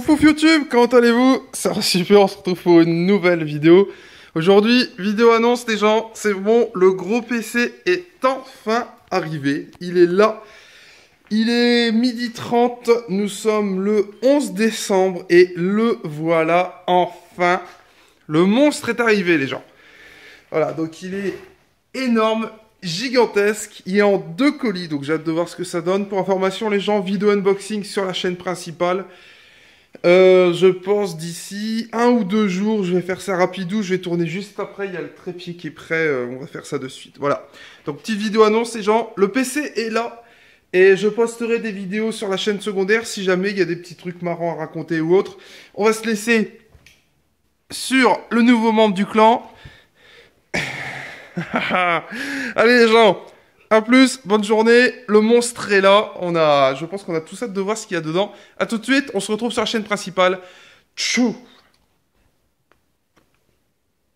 Coucou YouTube, comment allez-vous Ça va super, on se retrouve pour une nouvelle vidéo. Aujourd'hui, vidéo annonce les gens, c'est bon, le gros PC est enfin arrivé. Il est là. Il est midi 30, nous sommes le 11 décembre et le voilà enfin. Le monstre est arrivé les gens. Voilà, donc il est énorme, gigantesque. Il est en deux colis, donc j'ai hâte de voir ce que ça donne. Pour information les gens, vidéo unboxing sur la chaîne principale. Euh, je pense d'ici un ou deux jours, je vais faire ça rapidou. Je vais tourner juste après. Il y a le trépied qui est prêt. Euh, on va faire ça de suite. Voilà. Donc, petite vidéo annonce, les gens. Le PC est là. Et je posterai des vidéos sur la chaîne secondaire si jamais il y a des petits trucs marrants à raconter ou autre. On va se laisser sur le nouveau membre du clan. Allez, les gens! En plus, bonne journée. Le monstre est là. On a, je pense qu'on a tout ça de voir ce qu'il y a dedans. À tout de suite. On se retrouve sur la chaîne principale. Tchou